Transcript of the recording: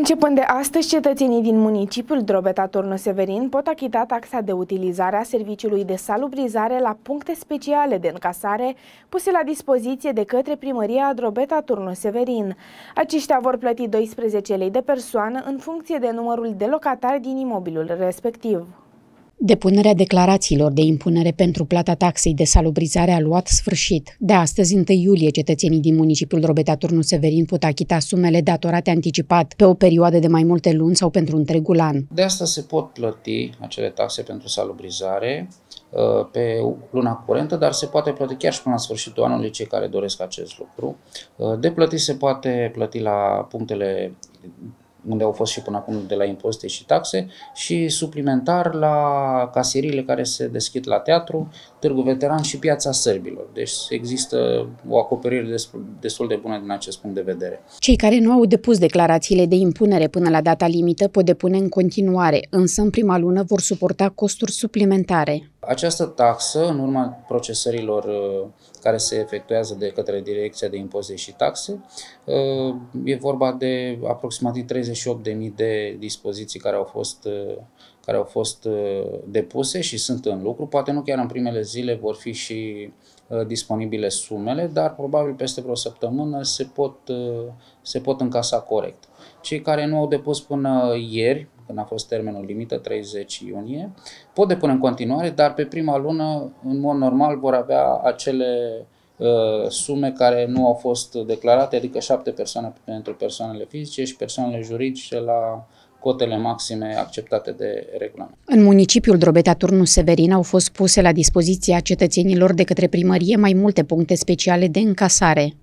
Începând de astăzi, cetățenii din municipiul Drobeta Turnu Severin pot achita taxa de utilizare a serviciului de salubrizare la puncte speciale de încasare puse la dispoziție de către primăria Drobeta Turnu Severin. Aceștia vor plăti 12 lei de persoană în funcție de numărul de locatari din imobilul respectiv. Depunerea declarațiilor de impunere pentru plata taxei de salubrizare a luat sfârșit. De astăzi, 1 iulie, cetățenii din municipiul drobeta Turnu Severin pot achita sumele datorate anticipat pe o perioadă de mai multe luni sau pentru întregul an. De asta se pot plăti acele taxe pentru salubrizare uh, pe luna curentă, dar se poate plăti chiar și până la sfârșitul anului cei care doresc acest lucru. Uh, de plătit se poate plăti la punctele unde au fost și până acum de la impozite și taxe, și suplimentar la casierile care se deschid la teatru, Târgu Veteran și Piața Sărbilor. Deci există o acoperire destul de bună din acest punct de vedere. Cei care nu au depus declarațiile de impunere până la data limită pot depune în continuare, însă în prima lună vor suporta costuri suplimentare. Această taxă, în urma procesărilor uh, care se efectuează de către Direcția de Impozite și Taxe, uh, e vorba de aproximativ 38.000 de dispoziții care au fost uh, care au fost depuse și sunt în lucru. Poate nu chiar în primele zile vor fi și disponibile sumele, dar probabil peste vreo săptămână se pot, se pot încasa corect. Cei care nu au depus până ieri când a fost termenul limită, 30 iunie, pot depune în continuare, dar pe prima lună, în mod normal, vor avea acele uh, sume care nu au fost declarate, adică șapte persoane pentru persoanele fizice și persoanele juridice la cotele maxime acceptate de regulament. În municipiul Drobeta Turnu Severin au fost puse la dispoziția cetățenilor de către primărie mai multe puncte speciale de încasare.